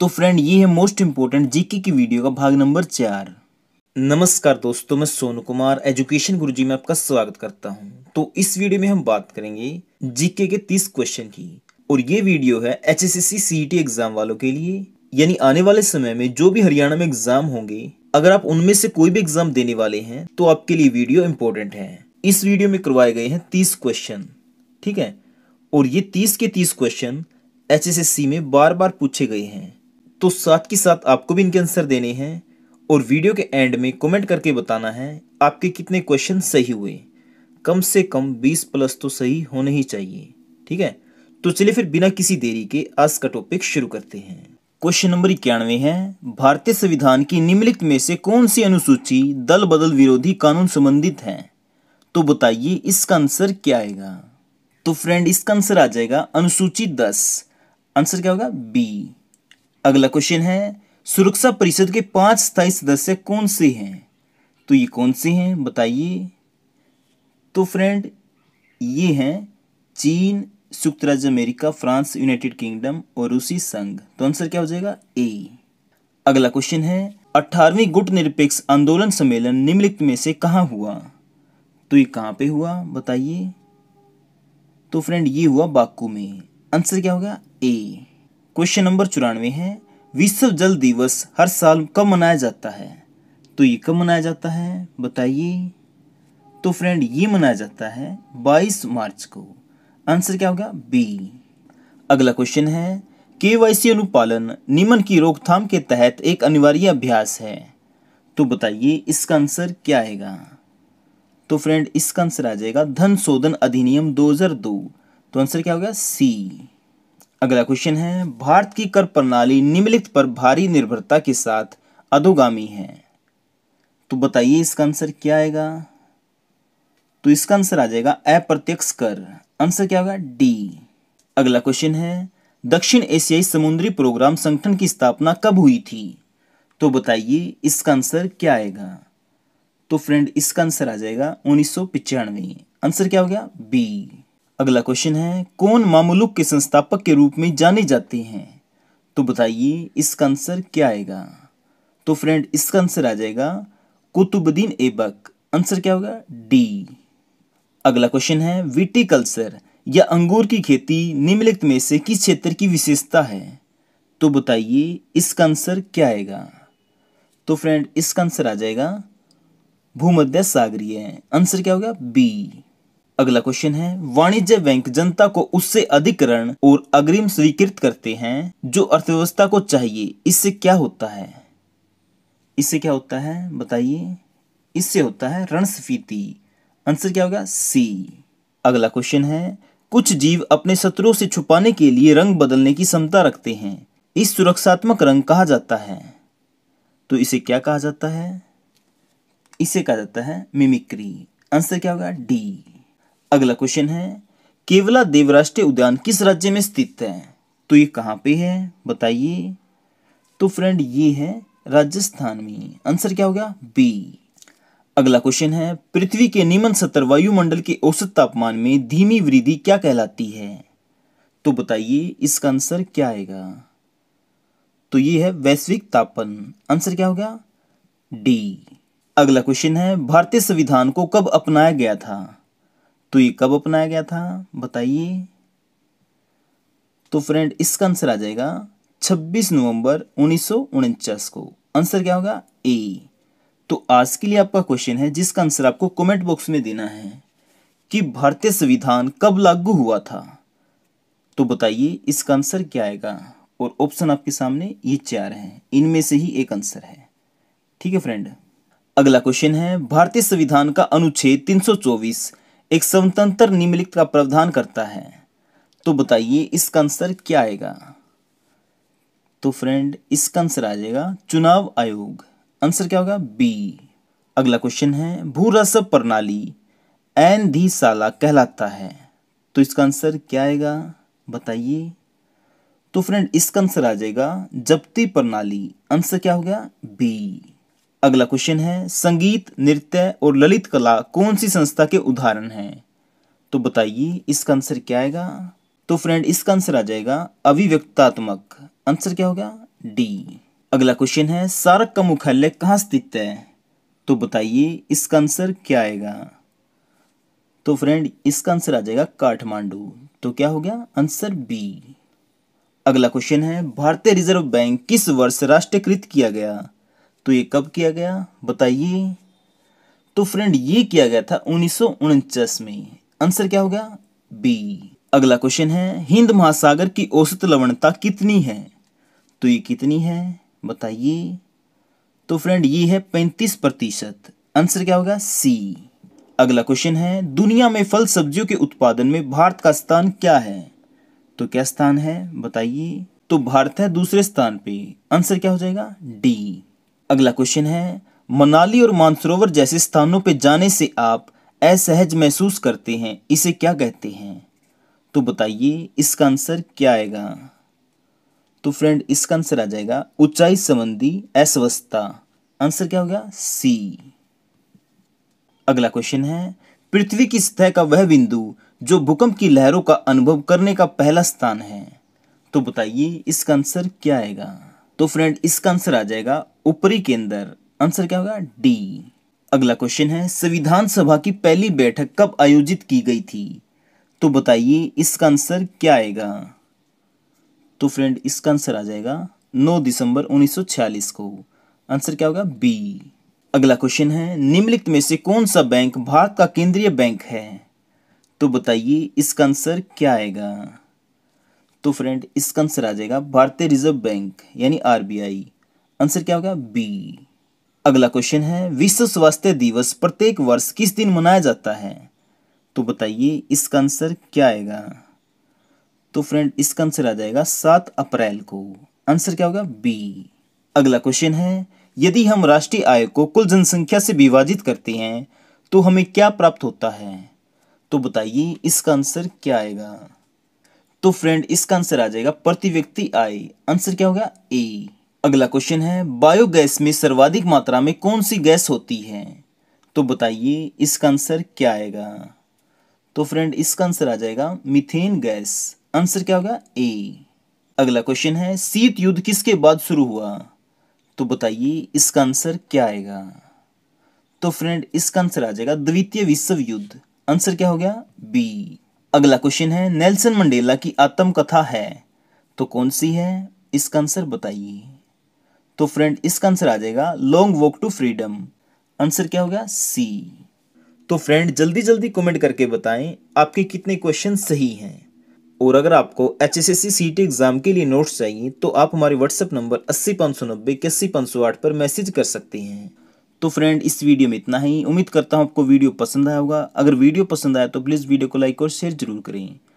तो फ्रेंड ये है मोस्ट इंपॉर्टेंट जीके की वीडियो का भाग नंबर चार नमस्कार दोस्तों मैं सोनू कुमार एजुकेशन गुरुजी में आपका स्वागत करता हूँ तो इस वीडियो में हम बात करेंगे जीके के तीस क्वेश्चन की और ये वीडियो है एच एस एग्जाम वालों के लिए यानी आने वाले समय में जो भी हरियाणा में एग्जाम होंगे अगर आप उनमें से कोई भी एग्जाम देने वाले हैं तो आपके लिए वीडियो इंपॉर्टेंट है इस वीडियो में करवाए गए हैं तीस क्वेश्चन ठीक है और ये तीस के तीस क्वेश्चन एच में बार बार पूछे गए हैं तो साथ के साथ आपको भी इनके आंसर देने हैं और वीडियो के एंड में कमेंट करके बताना है आपके कितने क्वेश्चन सही हुए कम से कम बीस प्लस तो सही होने ही चाहिए ठीक है तो चलिए फिर बिना किसी देरी के आज का टॉपिक शुरू करते हैं क्वेश्चन नंबर इक्यानवे है भारतीय संविधान की निम्नलिखित में से कौन सी अनुसूची दल बदल विरोधी कानून संबंधित है तो बताइए इसका आंसर क्या आएगा तो फ्रेंड इसका आंसर आ जाएगा अनुसूची दस आंसर क्या होगा बी अगला क्वेश्चन है सुरक्षा परिषद के पांच स्थायी सदस्य कौन से हैं तो ये कौन से हैं बताइए तो फ्रेंड ये हैं चीन संयुक्त राज्य अमेरिका फ्रांस यूनाइटेड किंगडम और रूसी संघ तो आंसर क्या हो जाएगा ए अगला क्वेश्चन है अठारहवीं गुट निरपेक्ष आंदोलन सम्मेलन निम्नलिखित में से कहाँ हुआ तो ये कहाँ पे हुआ बताइए तो फ्रेंड ये हुआ बाकू में आंसर क्या होगा ए क्वेश्चन नंबर चौरानवे है विश्व जल दिवस हर साल कब मनाया जाता है तो ये कब मनाया जाता है बताइए तो फ्रेंड ये मनाया जाता है 22 मार्च को आंसर क्या होगा बी अगला क्वेश्चन है के वाई सी अनुपालन निम्न की रोकथाम के तहत एक अनिवार्य अभ्यास है तो बताइए इसका आंसर क्या आएगा तो फ्रेंड इसका आंसर आ जाएगा धन शोधन अधिनियम 2002 तो आंसर क्या हो गया सी अगला क्वेश्चन है भारत की कर प्रणाली निम्नलिखित पर भारी निर्भरता के साथ अधोगामी है तो बताइए इसका आंसर क्या आएगा तो इसका आंसर आ जाएगा अप्रत्यक्ष कर आंसर क्या होगा डी अगला क्वेश्चन है दक्षिण एशियाई समुद्री प्रोग्राम संगठन की स्थापना कब हुई थी तो बताइए इसका आंसर क्या आएगा तो फ्रेंड इसका आंसर आ जाएगा उन्नीस आंसर क्या हो गया बी अगला क्वेश्चन है कौन मामलुक के संस्थापक के रूप में जाने जाते हैं तो बताइए इसका आंसर क्या आएगा तो फ्रेंड इसका आंसर आ जाएगा कुतुबुद्दीन ऐबक आंसर क्या होगा डी अगला क्वेश्चन है विटिकल्चर या अंगूर की खेती निम्नलिखित में से किस क्षेत्र की विशेषता है तो बताइए इसका आंसर क्या आएगा तो फ्रेंड इसका आंसर आ जाएगा भूमध्य सागरीय आंसर क्या होगा बी अगला क्वेश्चन है वाणिज्य बैंक जनता को उससे अधिक ऋण और अग्रिम स्वीकृत करते हैं जो अर्थव्यवस्था को चाहिए इससे क्या होता है इससे क्या होता है बताइए इससे होता है ऋण स्फीति आंसर क्या होगा सी अगला क्वेश्चन है कुछ जीव अपने शत्रुओं से छुपाने के लिए रंग बदलने की क्षमता रखते हैं इस सुरक्षात्मक रंग कहा जाता है तो इसे क्या कहा जाता है इसे कहा जाता है मिमिक्री आंसर क्या होगा डी अगला क्वेश्चन है केवला देव राष्ट्रीय उद्यान किस राज्य में स्थित है तो ये कहाँ पे है बताइए तो फ्रेंड ये है राजस्थान में आंसर क्या हो गया बी अगला क्वेश्चन है पृथ्वी के निम्न सत्र वायुमंडल के औसत तापमान में धीमी वृद्धि क्या कहलाती है तो बताइए इसका आंसर क्या आएगा तो ये है वैश्विक तापन आंसर क्या हो गया डी अगला क्वेश्चन है भारतीय संविधान को कब अपनाया गया था तो ये कब अपनाया गया था बताइए तो फ्रेंड इसका आंसर आ जाएगा 26 नवंबर उन्नीस को आंसर क्या होगा ए तो आज के लिए आपका क्वेश्चन है जिसका आंसर आपको कमेंट बॉक्स में देना है कि भारतीय संविधान कब लागू हुआ था तो बताइए इसका आंसर क्या आएगा और ऑप्शन आपके सामने ये चार हैं इनमें से ही एक आंसर है ठीक है फ्रेंड अगला क्वेश्चन है भारतीय संविधान का अनुच्छेद तीन एक स्वतंत्र निम्नलिखित का प्रावधान करता है तो बताइए इसका आंसर क्या आएगा तो फ्रेंड इसका आंसर आ जाएगा चुनाव आयोग आंसर क्या होगा बी अगला क्वेश्चन है भू राजस्व प्रणाली एन धीशाला कहलाता है तो इसका आंसर क्या आएगा बताइए तो फ्रेंड इसका आंसर आ जाएगा जब्ती प्रणाली आंसर क्या हो गया बी अगला क्वेश्चन है संगीत नृत्य और ललित कला कौन सी संस्था के उदाहरण हैं तो बताइए इसका आंसर क्या आएगा तो फ्रेंड इसका आंसर आ जाएगा अभिव्यक्तात्मक आंसर क्या होगा डी अगला क्वेश्चन है सारक का मुख्यालय कहाँ स्थित है तो बताइए इसका आंसर क्या आएगा तो फ्रेंड इसका आंसर आ जाएगा काठमांडू तो क्या हो गया आंसर बी अगला क्वेश्चन है भारतीय रिजर्व बैंक किस वर्ष राष्ट्रीयकृत किया गया तो ये कब किया गया बताइए तो फ्रेंड ये किया गया था उन्नीस में आंसर क्या हो गया बी अगला क्वेश्चन है हिंद महासागर की औसत लवणता कितनी है तो ये कितनी है बताइए तो फ्रेंड ये है पैंतीस प्रतिशत आंसर क्या होगा सी अगला क्वेश्चन है दुनिया में फल सब्जियों के उत्पादन में भारत का स्थान क्या है तो क्या स्थान है बताइए तो भारत है दूसरे स्थान पे आंसर क्या हो जाएगा डी अगला क्वेश्चन है मनाली और मानसरोवर जैसे स्थानों पर जाने से आप असहज महसूस करते हैं इसे क्या कहते हैं तो बताइए इसका आंसर क्या आएगा तो फ्रेंड इसका आंसर आ जाएगा ऊंचाई संबंधी अस्वस्थता आंसर क्या हो गया सी अगला क्वेश्चन है पृथ्वी की सतह का वह बिंदु जो भूकंप की लहरों का अनुभव करने का पहला स्थान है तो बताइए इसका आंसर क्या आएगा तो फ्रेंड इसका आंसर आ जाएगा ऊपरी के अंदर आंसर क्या होगा डी अगला क्वेश्चन है संविधान सभा की पहली बैठक कब आयोजित की गई थी तो बताइए इसका आंसर क्या आएगा तो फ्रेंड इसका आंसर आ जाएगा 9 दिसंबर 1946 को आंसर क्या होगा बी अगला क्वेश्चन है निम्नलिखित में से कौन सा बैंक भारत का केंद्रीय बैंक है तो बताइए इसका आंसर क्या आएगा तो फ्रेंड इसका आंसर आ जाएगा भारतीय रिजर्व बैंक यानी आरबीआई आंसर क्या होगा बी अगला क्वेश्चन है विश्व स्वास्थ्य दिवस प्रत्येक वर्ष किस दिन मनाया जाता है तो बताइए इसका आंसर क्या आएगा तो फ्रेंड इसका आंसर आ जाएगा सात अप्रैल को आंसर क्या होगा बी अगला क्वेश्चन है यदि हम राष्ट्रीय आय को कुल जनसंख्या से विभाजित करते हैं तो हमें क्या प्राप्त होता है तो बताइए इसका आंसर क्या आएगा तो फ्रेंड इसका आंसर आ जाएगा प्रति व्यक्ति आय आंसर क्या होगा ए अगला क्वेश्चन है बायोगैस में सर्वाधिक मात्रा में कौन सी गैस होती है तो बताइए इसका आंसर क्या आएगा तो फ्रेंड इसका आंसर आ जाएगा मिथेन गैस आंसर क्या होगा ए अगला क्वेश्चन है शीत युद्ध किसके बाद शुरू हुआ तो बताइए इसका आंसर क्या आएगा तो फ्रेंड इसका आंसर आ जाएगा द्वितीय विश्व युद्ध आंसर क्या हो गया बी अगला क्वेश्चन है नेल्सन मंडेला की आत्मकथा है तो कौन सी है इसका आंसर बताइए तो फ्रेंड इसका आंसर आ जाएगा long walk to freedom answer क्या हो गया सी तो फ्रेंड जल्दी जल्दी कमेंट करके बताएं आपके कितने क्वेश्चन सही हैं और अगर आपको H S S C T exam के लिए नोट्स चाहिए तो आप हमारे व्हाट्सएप नंबर अस्सी पाँच सौ नब्बे इक्यासी सौ आठ पर मैसेज कर सकते हैं तो फ्रेंड इस वीडियो में इतना ही उम्मीद करता हूँ आपको वीडियो पसंद आया होगा अगर वीडियो पसंद आया तो प्लीज़ वीडियो को लाइक और शेयर जरूर करें